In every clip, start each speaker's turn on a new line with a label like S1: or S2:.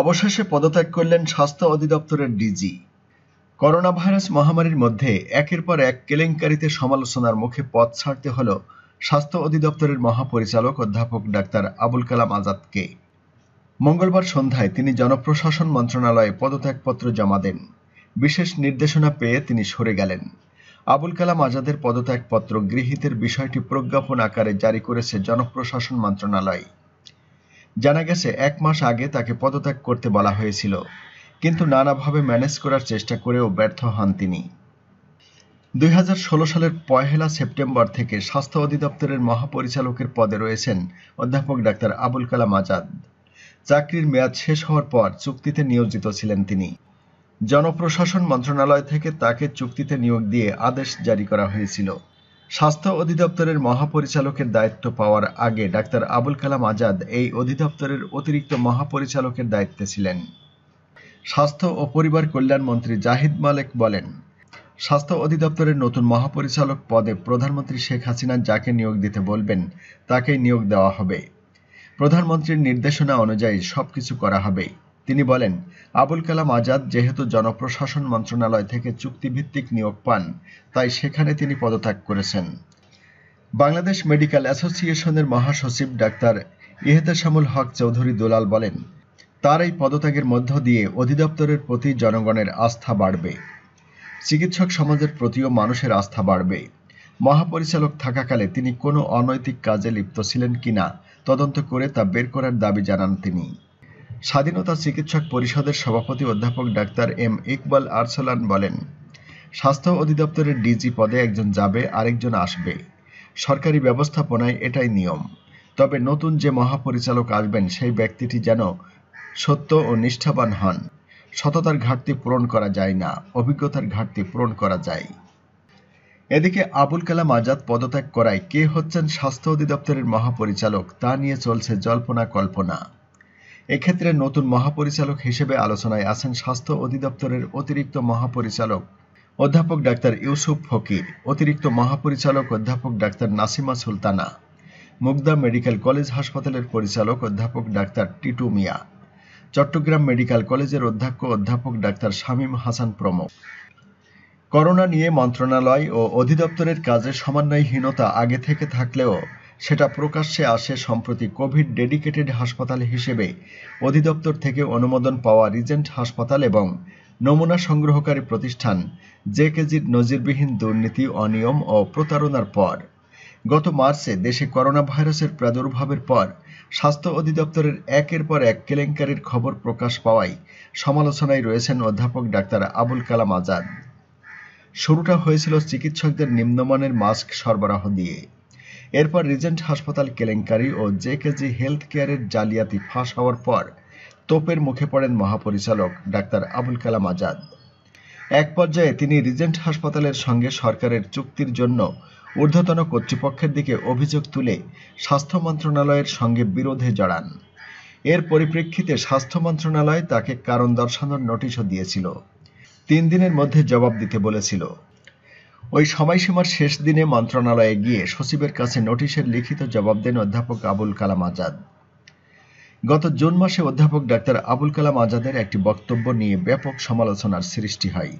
S1: অবশেষে পদত্যাগ করলেন স্বাস্থ্য অধিদপ্তরের ডিজি করোনা ভাইরাস মহামারীর মধ্যে একের পর এক কেলেঙ্কারিতে সমালোচনার মুখে পথ ছাড়তে হল স্বাস্থ্য অধিদপ্তরের মহাপরিচালক অধ্যাপক ডাক্তার আবুল কালাম আজাদকে মঙ্গলবার সন্ধ্যায় তিনি জনপ্রশাসন মন্ত্রণালয়ে পদত্যাগপত্র জমা দেন বিশেষ নির্দেশনা পেয়ে তিনি সরে গেলেন আবুল কালাম আজাদের পদত্যাগপত্র গৃহীতের বিষয়টি প্রজ্ঞাপন আকারে জারি করেছে জনপ্রশাসন মন্ত্রণালয় জানা গেছে এক মাস আগে তাকে পদত্যাগ করতে বলা হয়েছিল কিন্তু নানাভাবে ম্যানেজ করার চেষ্টা করেও ব্যর্থ হন তিনি দুই সালের পয়লা সেপ্টেম্বর থেকে স্বাস্থ্য অধিদপ্তরের মহাপরিচালকের পদে রয়েছেন অধ্যাপক ডাক্তার আবুল কালাম আজাদ চাকরির মেয়াদ শেষ হওয়ার পর চুক্তিতে নিয়োজিত ছিলেন তিনি জনপ্রশাসন মন্ত্রণালয় থেকে তাকে চুক্তিতে নিয়োগ দিয়ে আদেশ জারি করা হয়েছিল স্বাস্থ্য অধিদপ্তরের মহাপরিচালকের দায়িত্ব পাওয়ার আগে ডাক্তার আবুল কালাম আজাদ এই অধিদপ্তরের অতিরিক্ত মহাপরিচালকের দায়িত্বে ছিলেন স্বাস্থ্য ও পরিবার কল্যাণ মন্ত্রী জাহিদ মালেক বলেন স্বাস্থ্য অধিদপ্তরের নতুন মহাপরিচালক পদে প্রধানমন্ত্রী শেখ হাসিনা যাকে নিয়োগ দিতে বলবেন তাকেই নিয়োগ দেওয়া হবে প্রধানমন্ত্রীর নির্দেশনা অনুযায়ী সবকিছু করা হবে তিনি বলেন আবুল কালাম আজাদ যেহেতু জনপ্রশাসন মন্ত্রণালয় থেকে চুক্তিভিত্তিক নিয়োগ পান তাই সেখানে তিনি পদত্যাগ করেছেন বাংলাদেশ মেডিকেল অ্যাসোসিয়েশনের মহাসচিব ডাক্তার ইহেতেশামুল হক চৌধুরী দোলাল বলেন তার এই পদত্যাগের মধ্য দিয়ে অধিদপ্তরের প্রতি জনগণের আস্থা বাড়বে চিকিৎসক সমাজের প্রতিও মানুষের আস্থা বাড়বে মহাপরিচালক থাকাকালে তিনি কোনো অনৈতিক কাজে লিপ্ত ছিলেন কিনা তদন্ত করে তা বের করার দাবি জানান তিনি স্বাধীনতা চিকিৎসক পরিষদের সভাপতি অধ্যাপক ডাক্তার এম ইকবাল আরসালান বলেন স্বাস্থ্য অধিদপ্তরের ডিজি পদে একজন যাবে আরেকজন আসবে সরকারি ব্যবস্থাপনায় এটাই নিয়ম তবে নতুন যে মহাপরিচালক আসবেন সেই ব্যক্তিটি যেন সত্য ও নিষ্ঠাবান হন সততার ঘাটতি পূরণ করা যায় না অভিজ্ঞতার ঘাটতি পূরণ করা যায় এদিকে আবুল কালাম আজাদ পদত্যাগ করায় কে হচ্ছেন স্বাস্থ্য অধিদপ্তরের মহাপরিচালক তা নিয়ে চলছে জল্পনা কল্পনা এক্ষেত্রে নতুন মহাপরিচালক হিসেবে আলোচনায় আছেন স্বাস্থ্য অধিদপ্তরের অতিরিক্ত মহাপরিচালক অধ্যাপক ডাক্তার ইউসুফ ফকির অতিরিক্ত মহাপরিচালক অধ্যাপক ডাক্তার নাসিমা সুলতানা মুগদা মেডিকেল কলেজ হাসপাতালের পরিচালক অধ্যাপক ডাক্তার টিটু মিয়া চট্টগ্রাম মেডিকেল কলেজের অধ্যক্ষ অধ্যাপক ডাক্তার শামীম হাসান প্রমুখ করোনা নিয়ে মন্ত্রণালয় ও অধিদপ্তরের কাজে সমন্বয়হীনতা আগে থেকে থাকলেও সেটা প্রকাশ্যে আসে সম্প্রতি কোভিড ডেডিকেটেড হাসপাতাল হিসেবে অধিদপ্তর থেকে অনুমোদন পাওয়া রিজেন্ট হাসপাতাল এবং নমুনা সংগ্রহকারী প্রতিষ্ঠান জেকেজির নজিরবিহীন দুর্নীতি অনিয়ম ও প্রতারণার পর গত মার্চে দেশে করোনা ভাইরাসের প্রাদুর্ভাবের পর স্বাস্থ্য অধিদপ্তরের একের পর এক কেলেঙ্কারির খবর প্রকাশ পাওয়ায় সমালোচনায় রয়েছেন অধ্যাপক ডাক্তার আবুল কালাম আজাদ শুরুটা হয়েছিল চিকিৎসকদের নিম্নমানের মাস্ক সরবরাহ দিয়ে এরপর রিজেন্ট হাসপাতাল কেলেঙ্কারি ও জেকেজি হেলথ কেয়ারের জালিয়াতি ফাঁস হওয়ার পর তোপের মুখে পড়েন মহাপরিচালক ডাক্তার আবুল কালাম আজাদ এক পর্যায়ে তিনি রিজেন্ট হাসপাতালের সঙ্গে সরকারের চুক্তির জন্য ঊর্ধ্বতন কর্তৃপক্ষের দিকে অভিযোগ তুলে স্বাস্থ্য মন্ত্রণালয়ের সঙ্গে বিরোধে জড়ান এর পরিপ্রেক্ষিতে স্বাস্থ্য মন্ত্রণালয় তাকে কারণ দর্শানোর নোটিশও দিয়েছিল তিন দিনের মধ্যে জবাব দিতে বলেছিল ওই সময়সীমার শেষ দিনে মন্ত্রণালয়ে গিয়ে সচিবের কাছে নোটিশের লিখিত জবাব দেন অধ্যাপক আবুল কালাম আজাদ গত জুন মাসে অধ্যাপক ডাক্তার আবুল কালাম আজাদের একটি বক্তব্য নিয়ে ব্যাপক সমালোচনার সৃষ্টি হয়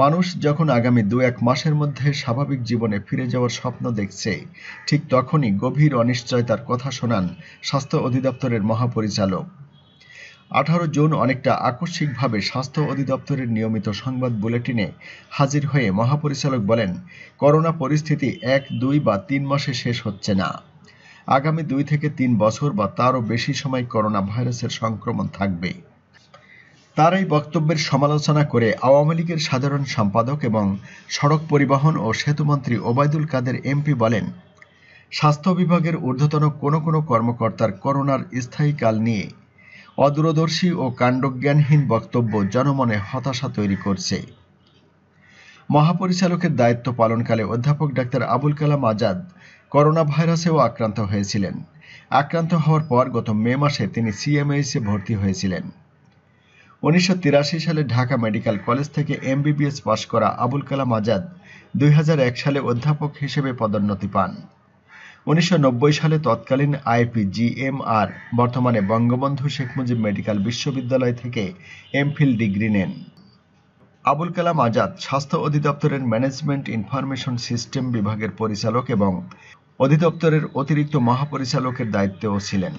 S1: মানুষ যখন আগামী দু এক মাসের মধ্যে স্বাভাবিক জীবনে ফিরে যাওয়ার স্বপ্ন দেখছে ঠিক তখনই গভীর অনিশ্চয়তার কথা শোনান স্বাস্থ্য অধিদপ্তরের মহাপরিচালক আঠারো জুন অনেকটা আকস্মিকভাবে স্বাস্থ্য অধিদপ্তরের নিয়মিত সংবাদ বুলেটিনে হাজির হয়ে মহাপরিচালক বলেন করোনা পরিস্থিতি এক দুই বা তিন মাসে শেষ হচ্ছে না আগামী দুই থেকে তিন বছর বা তারও বেশি সময় করোনা ভাইরাসের সংক্রমণ থাকবে তার এই বক্তব্যের সমালোচনা করে আওয়ামী লীগের সাধারণ সম্পাদক এবং সড়ক পরিবহন ও সেতুমন্ত্রী ওবায়দুল কাদের এমপি বলেন স্বাস্থ্য বিভাগের ঊর্ধ্বতন কোনো কোনো কর্মকর্তার করোনার স্থায়ীকাল নিয়ে অদূরদর্শী ও কাণ্ডজ্ঞানহীন বক্তব্য জনমনে হতাশা তৈরি করছে মহাপরিচালকের দায়িত্ব পালনকালে অধ্যাপক ডাক্তার আবুল কালাম আজাদ করোনা ভাইরাসেও আক্রান্ত হয়েছিলেন আক্রান্ত হওয়ার পর গত মে মাসে তিনি সিএমএইচে ভর্তি হয়েছিলেন উনিশশো সালে ঢাকা মেডিকেল কলেজ থেকে এমবিবিএস পাশ করা আবুল কালাম আজাদ দুই সালে অধ্যাপক হিসেবে পদোন্নতি পান উনিশশো সালে তৎকালীন আইপি জিএমআর বর্তমানে বঙ্গবন্ধু শেখ মুজিব মেডিকেল বিশ্ববিদ্যালয় থেকে এমফিল ডিগ্রি নেন আবুল কালাম আজাদ স্বাস্থ্য অধিদপ্তরের ম্যানেজমেন্ট ইনফরমেশন সিস্টেম বিভাগের পরিচালক এবং অধিদপ্তরের অতিরিক্ত মহাপরিচালকের দায়িত্বেও ছিলেন